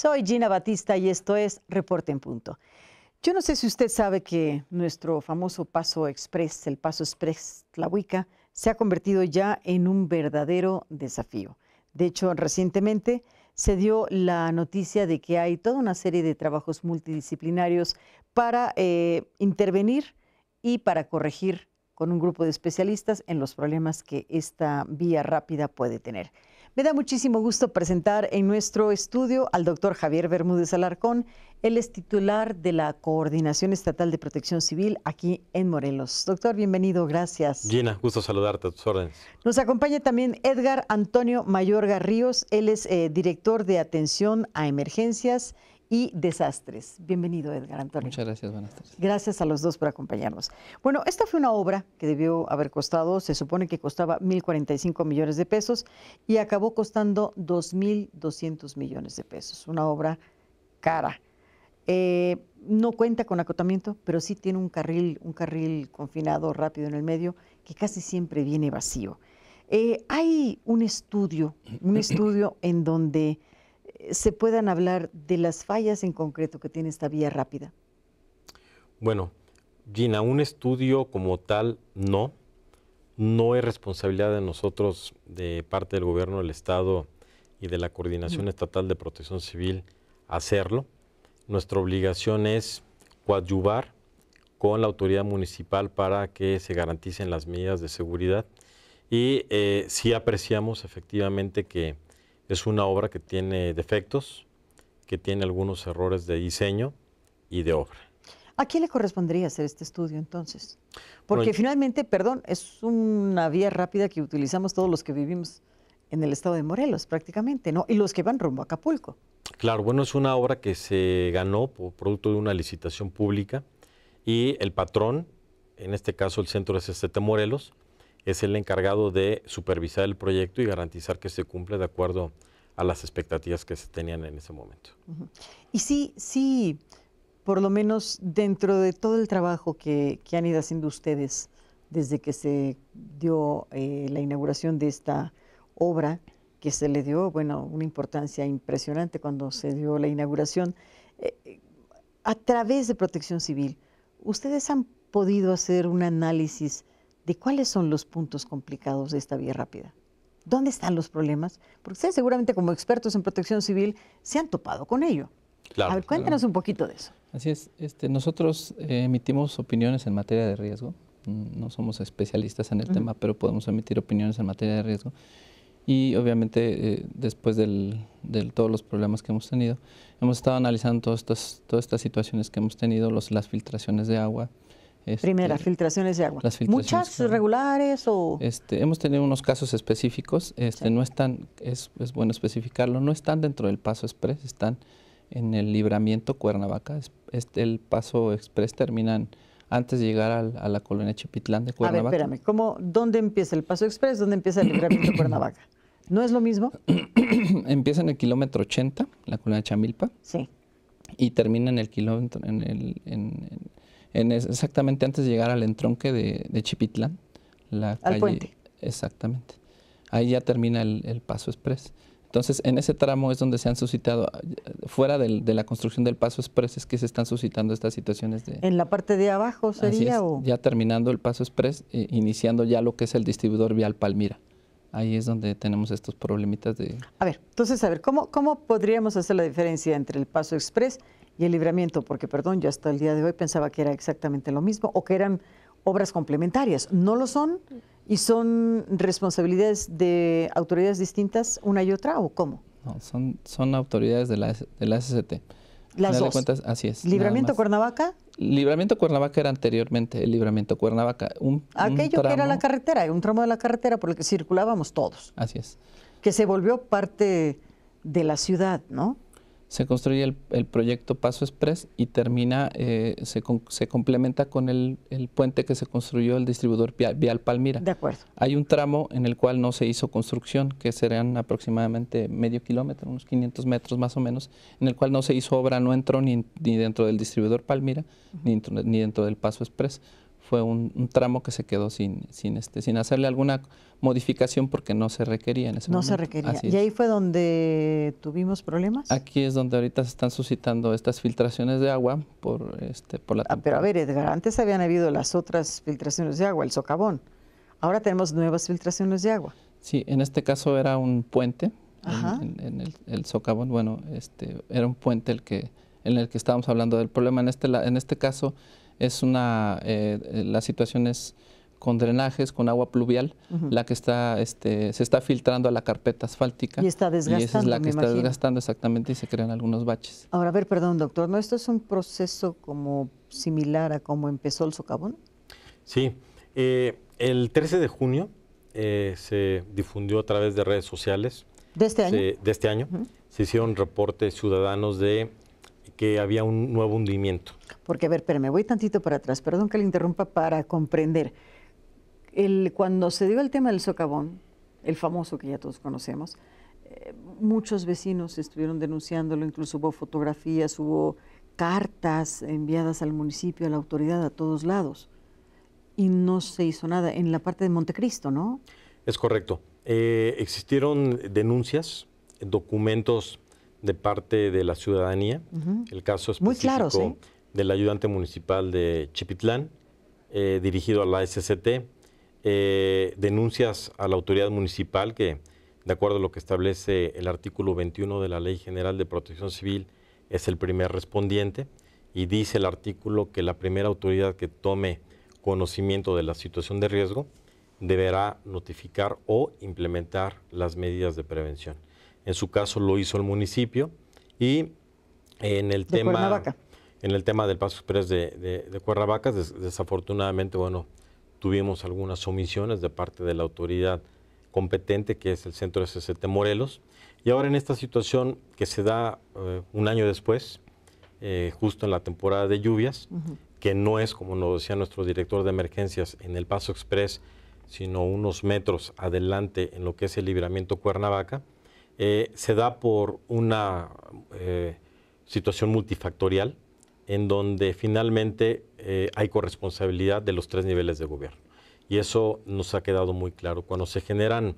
Soy Gina Batista y esto es Reporte en Punto. Yo no sé si usted sabe que nuestro famoso Paso Express, el Paso Express Tlahuica, se ha convertido ya en un verdadero desafío. De hecho, recientemente se dio la noticia de que hay toda una serie de trabajos multidisciplinarios para eh, intervenir y para corregir con un grupo de especialistas en los problemas que esta vía rápida puede tener. Me da muchísimo gusto presentar en nuestro estudio al doctor Javier Bermúdez Alarcón. Él es titular de la Coordinación Estatal de Protección Civil aquí en Morelos. Doctor, bienvenido, gracias. Gina, gusto saludarte, a tus órdenes. Nos acompaña también Edgar Antonio Mayor Garríos, Él es eh, director de Atención a Emergencias y desastres. Bienvenido, Edgar Antonio. Muchas gracias, buenas tardes. Gracias a los dos por acompañarnos. Bueno, esta fue una obra que debió haber costado, se supone que costaba 1.045 millones de pesos y acabó costando 2.200 millones de pesos. Una obra cara. Eh, no cuenta con acotamiento, pero sí tiene un carril, un carril confinado rápido en el medio que casi siempre viene vacío. Eh, hay un estudio, un estudio en donde se puedan hablar de las fallas en concreto que tiene esta vía rápida? Bueno, Gina, un estudio como tal no. No es responsabilidad de nosotros, de parte del gobierno del Estado y de la Coordinación Estatal de Protección Civil, hacerlo. Nuestra obligación es coadyuvar con la autoridad municipal para que se garanticen las medidas de seguridad. Y si eh, sí apreciamos efectivamente que es una obra que tiene defectos, que tiene algunos errores de diseño y de obra. ¿A quién le correspondería hacer este estudio entonces? Porque finalmente, perdón, es una vía rápida que utilizamos todos los que vivimos en el estado de Morelos prácticamente, ¿no? Y los que van rumbo a Acapulco. Claro, bueno, es una obra que se ganó por producto de una licitación pública y el patrón, en este caso el Centro de Morelos, es el encargado de supervisar el proyecto y garantizar que se cumple de acuerdo a las expectativas que se tenían en ese momento. Y sí, sí, por lo menos dentro de todo el trabajo que, han ido haciendo ustedes desde que se dio eh, la inauguración de esta obra, que se le dio, bueno, una importancia impresionante cuando se dio la inauguración, eh, a través de protección civil, ¿ustedes han podido hacer un análisis cuáles son los puntos complicados de esta vía rápida. ¿Dónde están los problemas? Porque ustedes seguramente como expertos en protección civil se han topado con ello. Claro, a ver, cuéntenos un poquito de eso. Así es, este, nosotros eh, emitimos opiniones en materia de riesgo, no somos especialistas en el tema, pero podemos emitir opiniones en materia de riesgo. Y obviamente eh, después de todos los problemas que hemos tenido, hemos estado analizando todas estas, situaciones que hemos tenido, las filtraciones de agua, este, primeras filtraciones de agua. ¿Muchas regulares o...? Este, hemos tenido unos casos específicos, este, no están, es, bueno especificarlo, no están dentro del paso express, están en el libramiento Cuernavaca. Este, el paso express terminan antes de llegar a la colonia Chipitlán de Cuernavaca. A ver, espérame, ¿dónde empieza el paso express? ¿Dónde empieza el libramiento Cuernavaca? ¿No es lo mismo? empieza en el kilómetro 80, la colonia Chamilpa. Sí. Y termina en el kilómetro, en exactamente antes de llegar al entronque de, Chipitlán. La al puente. Exactamente. Ahí ya termina el, paso express. Entonces, en ese tramo es donde se han suscitado, fuera de la construcción del paso express, es que se están suscitando estas situaciones de... En la parte de abajo sería Ya terminando el paso express, eh, iniciando ya lo que es el distribuidor vial Palmira ahí es donde tenemos estos problemitas de... A ver, entonces, a ver, ¿cómo, cómo podríamos hacer la diferencia entre el paso express y el libramiento, porque perdón, yo hasta el día de hoy pensaba que era exactamente lo mismo o que eran obras complementarias. No lo son y son responsabilidades de autoridades distintas una y otra o cómo? No, son, son autoridades de la, de la SCT. Las dos. cuentas, así es. ¿Libramiento Cuernavaca? Libramiento Cuernavaca era anteriormente el Libramiento Cuernavaca. Un, Aquello que era la carretera, un tramo de la carretera por el que circulábamos todos. Así es. Que se volvió parte de la ciudad, ¿no? se construye el, proyecto Paso Express y termina, eh, se, complementa con el, puente que se construyó el distribuidor vial, Palmira. De acuerdo. Hay un tramo en el cual no se hizo construcción, que serían aproximadamente medio kilómetro, unos 500 metros más o menos, en el cual no se hizo obra, no entró ni, dentro del distribuidor Palmira, ni, ni dentro del Paso Express fue un, tramo que se quedó sin, sin, este, sin hacerle alguna modificación porque no se requería en ese momento. No se requería. ¿Y ahí fue donde tuvimos problemas? Aquí es donde ahorita se están suscitando estas filtraciones de agua por, este, por la ah, Pero a ver, Edgar, antes habían habido las otras filtraciones de agua, el socavón. Ahora tenemos nuevas filtraciones de agua. Sí, en este caso era un puente, en, el, socavón, bueno, este, era un puente el que, en el que estábamos hablando del problema. En este, en este caso es una, eh, eh, la situación es con drenajes, con agua pluvial, la que está, este, se está filtrando a la carpeta asfáltica. Y está desgastando. Y es la que está desgastando exactamente y se crean algunos baches. Ahora, a ver, perdón, doctor, ¿no esto es un proceso como similar a cómo empezó el socavón? Sí. Eh, el 13 de junio eh, se difundió a través de redes sociales. ¿De este año? de este año. Se hicieron reportes ciudadanos de que había un nuevo hundimiento. Porque, a ver, pero me voy tantito para atrás, perdón que le interrumpa, para comprender. El, cuando se dio el tema del socavón, el famoso que ya todos conocemos, eh, muchos vecinos estuvieron denunciándolo, incluso hubo fotografías, hubo cartas enviadas al municipio, a la autoridad, a todos lados. Y no se hizo nada en la parte de Montecristo, ¿no? Es correcto. Eh, existieron denuncias, documentos de parte de la ciudadanía. El caso específico del ayudante municipal de Chipitlán, eh, dirigido a la SCT, eh, denuncias a la autoridad municipal que, de acuerdo a lo que establece el artículo 21 de la Ley General de Protección Civil, es el primer respondiente y dice el artículo que la primera autoridad que tome conocimiento de la situación de riesgo deberá notificar o implementar las medidas de prevención. En su caso lo hizo el municipio y en el tema en el tema del paso express de, de, Cuernavaca, desafortunadamente, bueno, tuvimos algunas omisiones de parte de la autoridad competente que es el centro SCT Morelos. Y ahora en esta situación que se da eh, un año después, eh, justo en la temporada de lluvias, que no es, como nos decía nuestro director de emergencias, en el Paso Express, sino unos metros adelante en lo que es el libramiento Cuernavaca, eh, se da por una eh, situación multifactorial en donde finalmente eh, hay corresponsabilidad de los tres niveles de gobierno. Y eso nos ha quedado muy claro. Cuando se generan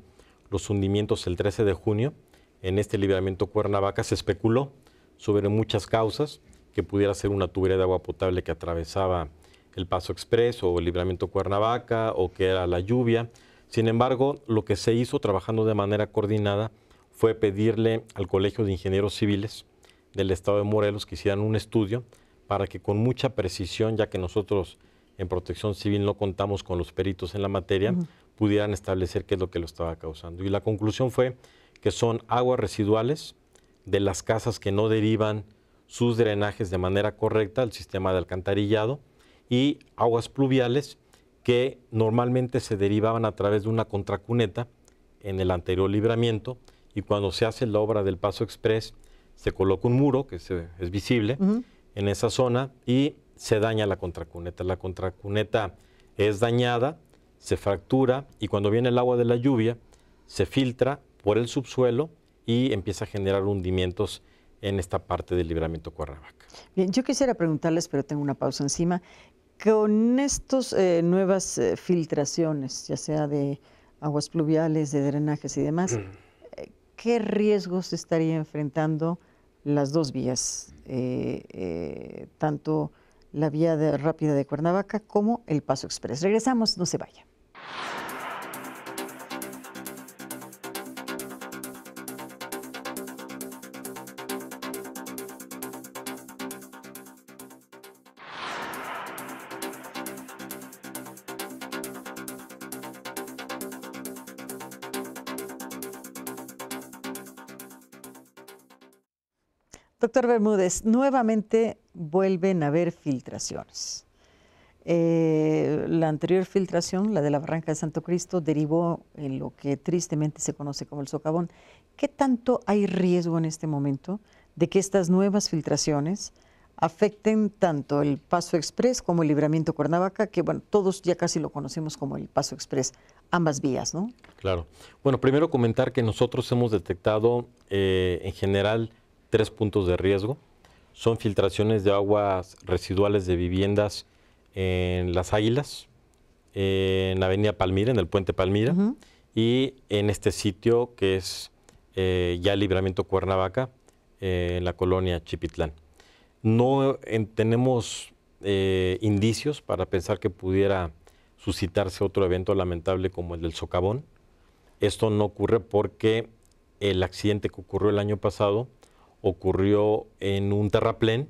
los hundimientos el 13 de junio, en este libramiento Cuernavaca se especuló sobre muchas causas, que pudiera ser una tubería de agua potable que atravesaba el Paso Expreso o el libramiento Cuernavaca o que era la lluvia. Sin embargo, lo que se hizo trabajando de manera coordinada fue pedirle al Colegio de Ingenieros Civiles del Estado de Morelos que hicieran un estudio para que con mucha precisión, ya que nosotros en protección civil no contamos con los peritos en la materia, pudieran establecer qué es lo que lo estaba causando. Y la conclusión fue que son aguas residuales de las casas que no derivan sus drenajes de manera correcta al sistema de alcantarillado y aguas pluviales que normalmente se derivaban a través de una contracuneta en el anterior libramiento y cuando se hace la obra del Paso Express, se coloca un muro que es visible en esa zona y se daña la contracuneta. La contracuneta es dañada, se fractura y cuando viene el agua de la lluvia, se filtra por el subsuelo y empieza a generar hundimientos en esta parte del libramiento Cuernavaca. Bien, yo quisiera preguntarles, pero tengo una pausa encima, con estas eh, nuevas eh, filtraciones, ya sea de aguas pluviales, de drenajes y demás, qué riesgos estaría enfrentando las dos vías, eh, eh, tanto la vía rápida de Cuernavaca como el Paso Express. Regresamos, no se vaya. Doctor Bermúdez, nuevamente vuelven a haber filtraciones. Eh, la anterior filtración, la de la Barranca de Santo Cristo, derivó en lo que tristemente se conoce como el socavón. ¿Qué tanto hay riesgo en este momento de que estas nuevas filtraciones afecten tanto el Paso Express como el Libramiento Cuernavaca, que bueno, todos ya casi lo conocemos como el Paso Express, ambas vías, ¿no? Claro. Bueno, primero comentar que nosotros hemos detectado eh, en general tres puntos de riesgo. Son filtraciones de aguas residuales de viviendas en Las Águilas, en Avenida Palmira, en el Puente Palmira, y en este sitio que es eh, ya Libramiento Cuernavaca, eh, en la colonia Chipitlán. No eh, tenemos indicios para pensar que pudiera suscitarse otro evento lamentable como el del socavón. Esto no ocurre porque el accidente que ocurrió el año pasado ocurrió en un terraplén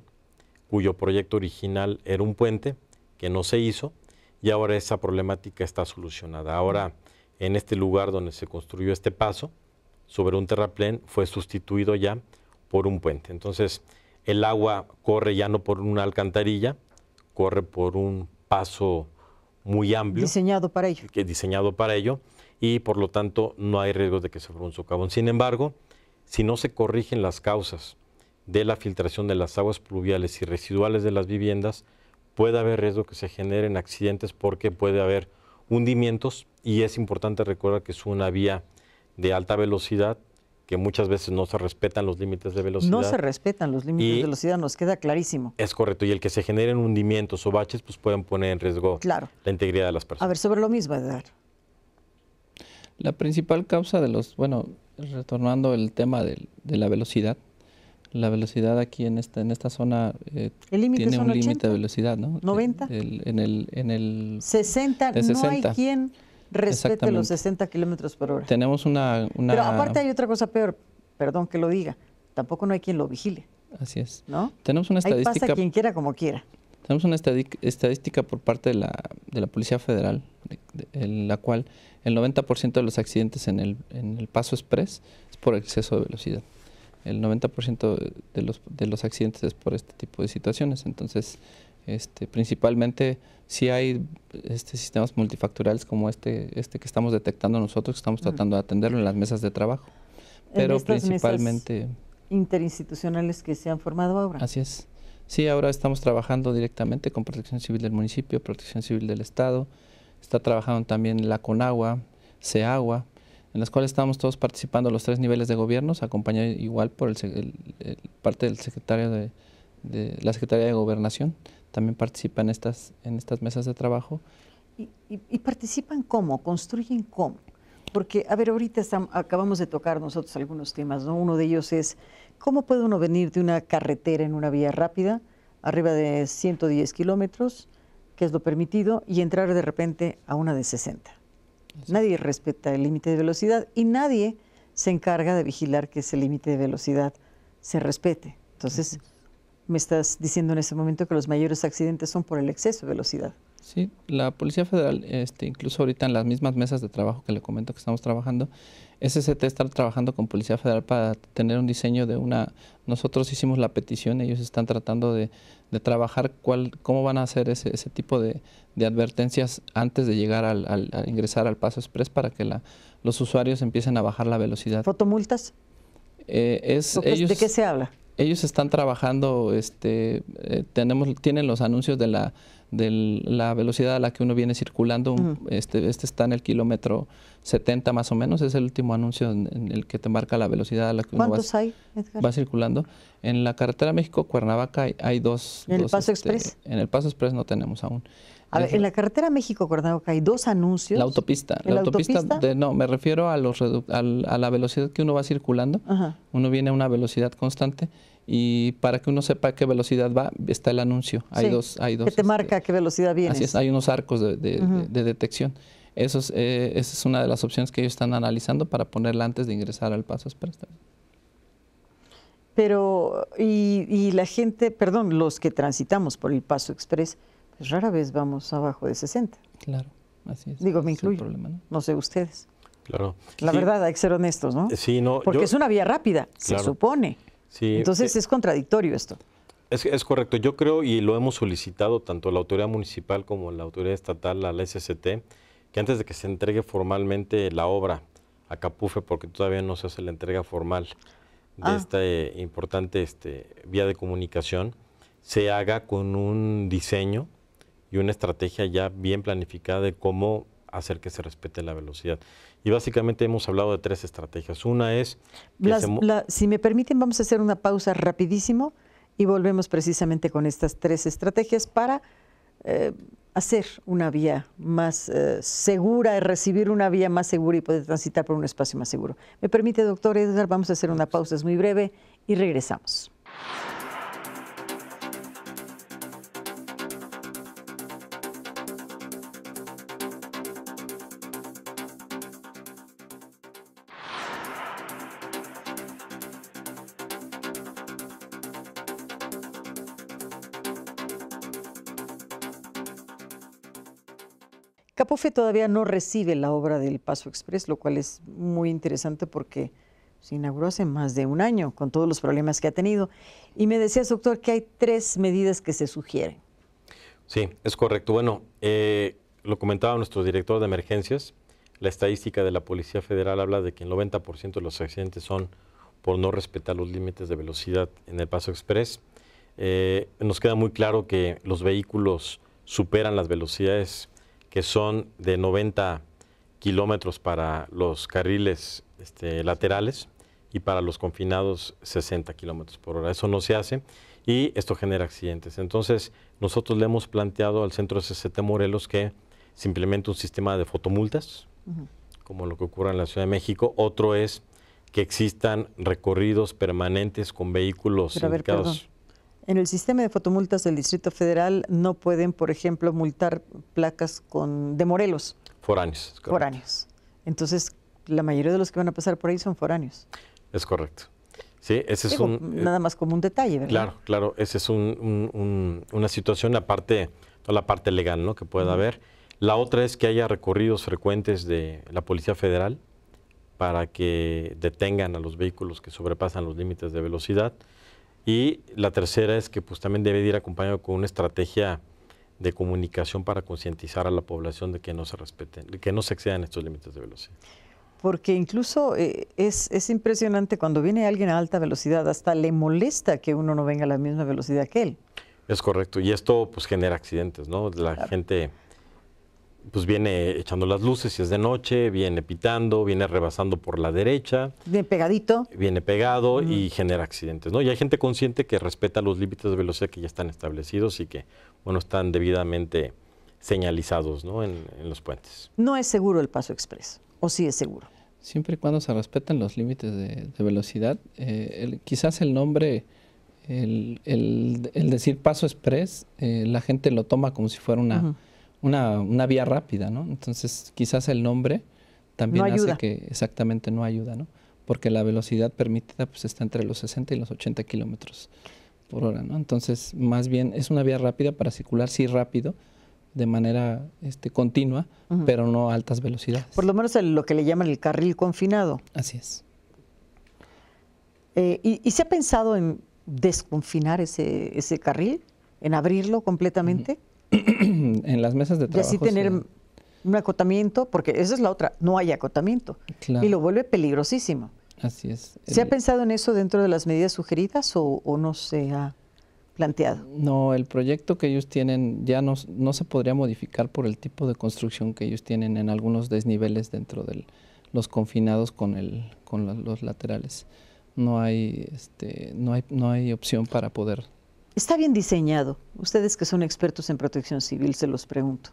cuyo proyecto original era un puente que no se hizo y ahora esa problemática está solucionada. Ahora, en este lugar donde se construyó este paso, sobre un terraplén, fue sustituido ya por un puente. Entonces, el agua corre ya no por una alcantarilla, corre por un paso muy amplio. Diseñado para ello. Que, diseñado para ello y por lo tanto no hay riesgo de que se produzca un socavón. Sin embargo, si no se corrigen las causas de la filtración de las aguas pluviales y residuales de las viviendas, puede haber riesgo que se generen accidentes porque puede haber hundimientos y es importante recordar que es una vía de alta velocidad que muchas veces no se respetan los límites de velocidad. No se respetan los límites de velocidad, nos queda clarísimo. Es correcto, y el que se generen hundimientos o baches pues pueden poner en riesgo la integridad de las personas. A ver, sobre lo mismo, Edgar. La principal causa de los, bueno, retornando el tema de, la velocidad, la velocidad aquí en esta, en esta zona eh, tiene un límite de velocidad, ¿no? 90. El, en, el, en el 60, no hay quien respete los 60 kilómetros por hora. Tenemos una, Pero aparte hay otra cosa peor, perdón que lo diga, tampoco no hay quien lo vigile. Así es. ¿No? Tenemos una estadística... quien quiera como quiera. Tenemos una estadística por parte de la, Policía Federal, en la cual el 90% de los accidentes en el, en el paso express es por exceso de velocidad. El 90% de los, de los accidentes es por este tipo de situaciones. Entonces, este, principalmente si hay este, sistemas multifactoriales como este, este que estamos detectando nosotros, que estamos tratando de atenderlo en las mesas de trabajo. Pero principalmente... interinstitucionales que se han formado ahora. Así es. Sí, ahora estamos trabajando directamente con Protección Civil del municipio, Protección Civil del Estado, está trabajando también la CONAGUA, CEAGUA, en las cuales estamos todos participando los tres niveles de gobiernos, acompañado igual por el, parte del secretario de, la Secretaría de Gobernación, también participan en estas, en estas mesas de trabajo. ¿Y, participan cómo? ¿Construyen cómo? Porque, a ver, ahorita acabamos de tocar nosotros algunos temas, ¿no? Uno de ellos es, ¿cómo puede uno venir de una carretera en una vía rápida, arriba de 110 kilómetros, es lo permitido, y entrar de repente a una de 60. Nadie respeta el límite de velocidad y nadie se encarga de vigilar que ese límite de velocidad se respete. Entonces, me estás diciendo en ese momento que los mayores accidentes son por el exceso de velocidad. Sí, la Policía Federal, este, incluso ahorita en las mismas mesas de trabajo que le comento que estamos trabajando, SCT está trabajando con Policía Federal para tener un diseño de una... Nosotros hicimos la petición, ellos están tratando de, de trabajar cuál, cómo van a hacer ese, ese tipo de, advertencias antes de llegar al, al a ingresar al paso express para que la, los usuarios empiecen a bajar la velocidad. ¿Fotomultas? Eh, es, ¿De qué se habla? ellos están trabajando, este, eh, tenemos, tienen los anuncios de la, de la velocidad a la que uno viene circulando. este, este está en el kilómetro 70 más o menos, es el último anuncio en, el que te marca la velocidad a la que uno va, circulando. En la carretera México-Cuernavaca hay, dos. ¿En el Paso este, Express? En el Paso Express no tenemos aún. A ver, en la carretera México-Cuernavaca hay dos anuncios. La autopista. La, autopista, no, me refiero a, la velocidad que uno va circulando. Uno viene a una velocidad constante y para que uno sepa a qué velocidad va, está el anuncio. Hay dos. Hay dos que te marca a este, qué velocidad viene. Así es, hay unos arcos de, detección. Eso eh, esa es una de las opciones que ellos están analizando para ponerla antes de ingresar al paso express. Pero, y, y la gente, perdón, los que transitamos por el paso express, pues rara vez vamos abajo de 60. Claro, así es. Digo, me incluyo. ¿no? sé ustedes. Claro. La verdad, hay que ser honestos, ¿no? Eh, sí, no. Porque es una vía rápida, se supone. Sí, Entonces eh, es contradictorio esto. Es, correcto, yo creo y lo hemos solicitado tanto la autoridad municipal como la autoridad estatal, a la SST, que antes de que se entregue formalmente la obra a Capufe, porque todavía no se hace la entrega formal de ah. esta eh, importante este, vía de comunicación, se haga con un diseño y una estrategia ya bien planificada de cómo hacer que se respete la velocidad. Y básicamente hemos hablado de tres estrategias. Una es... si me permiten, vamos a hacer una pausa rapidísimo y volvemos precisamente con estas tres estrategias para eh, hacer una vía más eh, segura, recibir una vía más segura y poder transitar por un espacio más seguro. ¿Me permite, doctor Edgar? Vamos a hacer una pausa, es muy breve, y regresamos. Capofe todavía no recibe la obra del Paso Express, lo cual es muy interesante porque se inauguró hace más de un año con todos los problemas que ha tenido. Y me decías, doctor, que hay tres medidas que se sugieren. Sí, es correcto. Bueno, eh, lo comentaba nuestro director de emergencias, la estadística de la Policía Federal habla de que el 90% de los accidentes son por no respetar los límites de velocidad en el Paso Express. Eh, nos queda muy claro que los vehículos superan las velocidades que son de 90 kilómetros para los carriles este, laterales y para los confinados 60 kilómetros por hora. Eso no se hace y esto genera accidentes. Entonces, nosotros le hemos planteado al centro SCT Morelos que se implemente un sistema de fotomultas, como lo que ocurre en la Ciudad de México. Otro es que existan recorridos permanentes con vehículos Pero indicados. En el sistema de fotomultas del Distrito Federal no pueden, por ejemplo, multar placas con, de Morelos. Foráneos. Foráneos. Entonces, la mayoría de los que van a pasar por ahí son foráneos. Es correcto. Sí, ese es un... Eh, nada más como un detalle, ¿verdad? Claro, claro. Esa es una situación aparte, toda la parte legal ¿no? que pueda haber. La otra es que haya recorridos frecuentes de la Policía Federal para que detengan a los vehículos que sobrepasan los límites de velocidad. Y la tercera es que pues también debe ir acompañado con una estrategia de comunicación para concientizar a la población de que no se respeten, que no se excedan estos límites de velocidad. Porque incluso eh, es, impresionante cuando viene alguien a alta velocidad, hasta le molesta que uno no venga a la misma velocidad que él. Es correcto, y esto pues genera accidentes, ¿no? La gente pues viene echando las luces si es de noche, viene pitando, viene rebasando por la derecha. Viene pegadito. Viene pegado y genera accidentes, ¿no? Y hay gente consciente que respeta los límites de velocidad que ya están establecidos y que, bueno, están debidamente señalizados, ¿no? En, los puentes. No es seguro el paso express, ¿o sí es seguro? Siempre y cuando se respetan los límites de, velocidad, eh, quizás el nombre... El, el, decir paso express, eh, la gente lo toma como si fuera una, una, vía rápida, ¿no? Entonces, quizás el nombre también hace que exactamente no ayuda, ¿no? Porque la velocidad permitida pues, está entre los 60 y los 80 kilómetros por hora, ¿no? Entonces, más bien es una vía rápida para circular, sí rápido, de manera este, continua, pero no a altas velocidades. Por lo menos lo que le llaman el carril confinado. Así es. Eh, y, se ha pensado en desconfinar ese, ese carril, en abrirlo completamente? en las mesas de trabajo. Y así tener un acotamiento, porque esa es la otra, no hay acotamiento. Y lo vuelve peligrosísimo. Así es. ¿Se ha pensado en eso dentro de las medidas sugeridas o, no se ha planteado? No, el proyecto que ellos tienen ya no, no se podría modificar por el tipo de construcción que ellos tienen en algunos desniveles dentro de los confinados con, con los, laterales. No hay, este, no, hay, no hay opción para poder ¿Está bien diseñado? Ustedes que son expertos en protección civil, se los pregunto.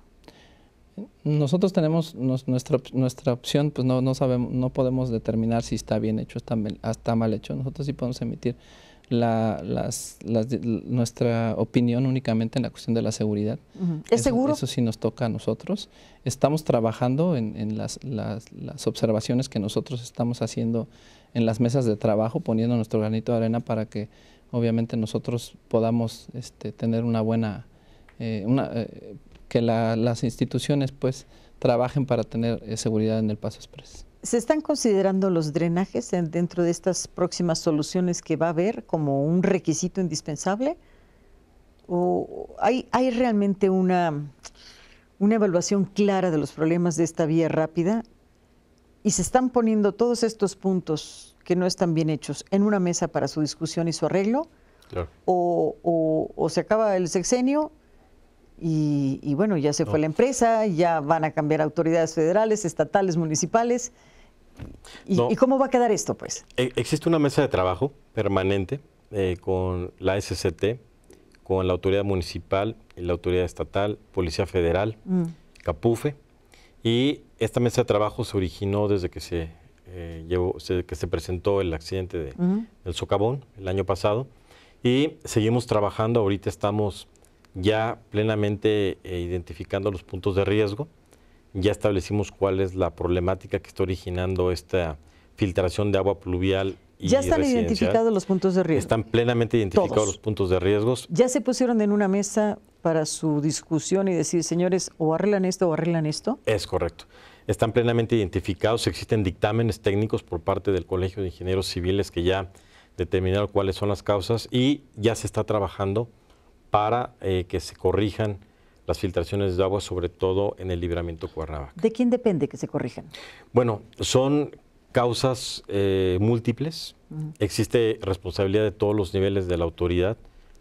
Nosotros tenemos nuestra, nuestra opción, pues no, no, sabemos, no podemos determinar si está bien hecho o está, mal hecho. Nosotros sí podemos emitir nuestra opinión únicamente en la cuestión de la seguridad. ¿Es seguro? Eso sí nos toca a nosotros. Estamos trabajando en, las, las, las observaciones que nosotros estamos haciendo en las mesas de trabajo, poniendo nuestro granito de arena para que obviamente nosotros podamos este, tener una buena, eh, eh, que las instituciones pues trabajen para tener eh, seguridad en el paso express. ¿Se están considerando los drenajes dentro de estas próximas soluciones que va a haber como un requisito indispensable? ¿O hay, hay realmente una, una evaluación clara de los problemas de esta vía rápida y se están poniendo todos estos puntos que no están bien hechos en una mesa para su discusión y su arreglo, claro. o, se acaba el sexenio y, bueno, ya se fue la empresa, ya van a cambiar autoridades federales, estatales, municipales. ¿Y, cómo va a quedar esto, pues? E, existe una mesa de trabajo permanente eh, con la SCT, con la autoridad municipal, la autoridad estatal, Policía Federal, mm. CAPUFE, y esta mesa de trabajo se originó desde que se, eh, que se presentó el accidente del socavón el año pasado. Y seguimos trabajando, ahorita estamos ya plenamente eh, identificando los puntos de riesgo, ya establecimos cuál es la problemática que está originando esta filtración de agua pluvial ya están identificados los puntos de riesgo. Están plenamente identificados los puntos de riesgos. Ya se pusieron en una mesa para su discusión y decir, señores, o arreglan esto o arreglan esto? Es correcto. Están plenamente identificados, existen dictámenes técnicos por parte del Colegio de Ingenieros Civiles que ya determinaron cuáles son las causas y ya se está trabajando para eh, que se corrijan las filtraciones de agua, sobre todo en el libramiento Cuernavaca. ¿De quién depende que se corrijan? Bueno, son causas eh, múltiples, existe responsabilidad de todos los niveles de la autoridad,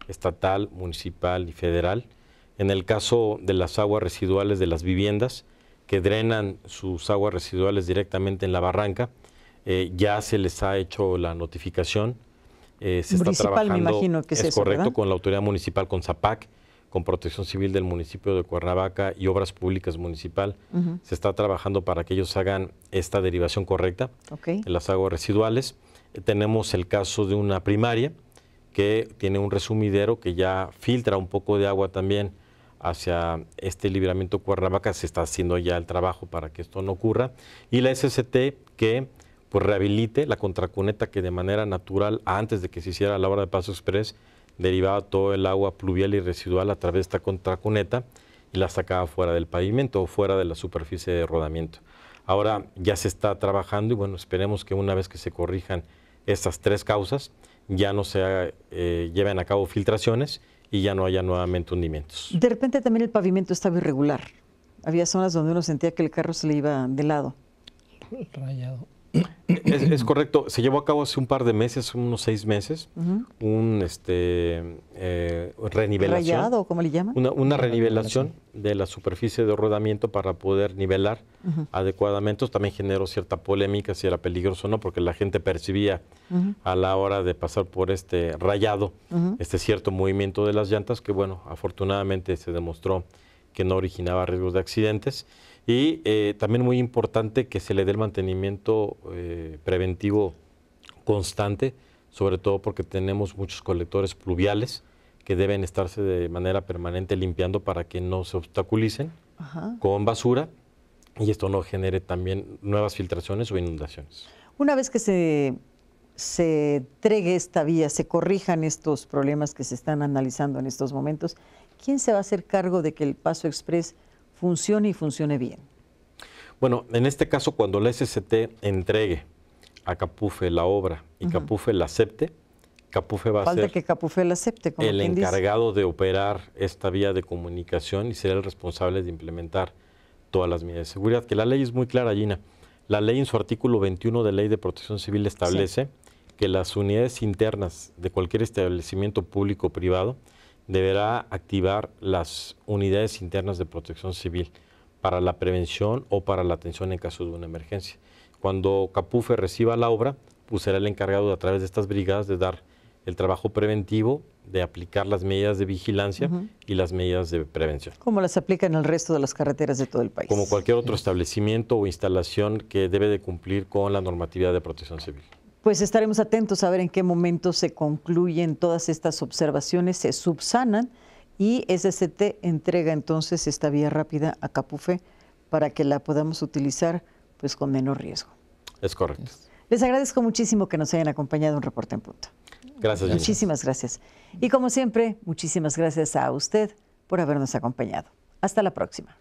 estatal, municipal y federal. En el caso de las aguas residuales de las viviendas, que drenan sus aguas residuales directamente en la barranca, eh, ya se les ha hecho la notificación. Eh, municipal, está trabajando, me imagino que es, correcto, con la autoridad municipal, con ZAPAC, con Protección Civil del municipio de Cuernavaca y Obras Públicas Municipal. Se está trabajando para que ellos hagan esta derivación correcta en las aguas residuales. Eh, tenemos el caso de una primaria que tiene un resumidero que ya filtra un poco de agua también hacia este libramiento Cuernavaca, se está haciendo ya el trabajo para que esto no ocurra, y la SST que pues rehabilite la contracuneta que de manera natural, antes de que se hiciera la obra de paso express, derivaba todo el agua pluvial y residual a través de esta contracuneta y la sacaba fuera del pavimento o fuera de la superficie de rodamiento. Ahora ya se está trabajando y bueno, esperemos que una vez que se corrijan estas tres causas, ya no se eh, lleven a cabo filtraciones y ya no haya nuevamente hundimientos. De repente también el pavimento estaba irregular. Había zonas donde uno sentía que el carro se le iba de lado. Es, correcto. Se llevó a cabo hace un par de meses, unos seis meses, un este eh, renivelación. le llaman? Una, renivelación de la superficie de rodamiento para poder nivelar adecuadamente. Esto también generó cierta polémica si era peligroso o no, porque la gente percibía a la hora de pasar por este rayado, este cierto movimiento de las llantas, que bueno, afortunadamente se demostró que no originaba riesgos de accidentes. Y eh, también muy importante que se le dé el mantenimiento eh, preventivo constante, sobre todo porque tenemos muchos colectores pluviales que deben estarse de manera permanente limpiando para que no se obstaculicen con basura y esto no genere también nuevas filtraciones o inundaciones. Una vez que se, se entregue esta vía, se corrijan estos problemas que se están analizando en estos momentos, ¿quién se va a hacer cargo de que el paso express funcione y funcione bien. Bueno, en este caso, cuando la SCT entregue a Capufe la obra y Capufe la acepte, Capufe va a ser que Capufe la acepte, el encargado de operar esta vía de comunicación y será el responsable de implementar todas las medidas de seguridad. Que la ley es muy clara, Gina. La ley en su artículo 21 de Ley de Protección Civil establece que las unidades internas de cualquier establecimiento público o privado deberá activar las unidades internas de protección civil para la prevención o para la atención en caso de una emergencia. Cuando Capufe reciba la obra, pues, será el encargado a través de estas brigadas de dar el trabajo preventivo, de aplicar las medidas de vigilancia y las medidas de prevención. Como las aplica en el resto de las carreteras de todo el país. Como cualquier otro establecimiento o instalación que debe de cumplir con la normatividad de protección civil. Pues estaremos atentos a ver en qué momento se concluyen todas estas observaciones, se subsanan y SCT entrega entonces esta vía rápida a Capufe para que la podamos utilizar pues con menor riesgo. Es correcto. Les agradezco muchísimo que nos hayan acompañado en Reporte en Punto. Gracias. Muchísimas gracias. Y como siempre, muchísimas gracias a usted por habernos acompañado. Hasta la próxima.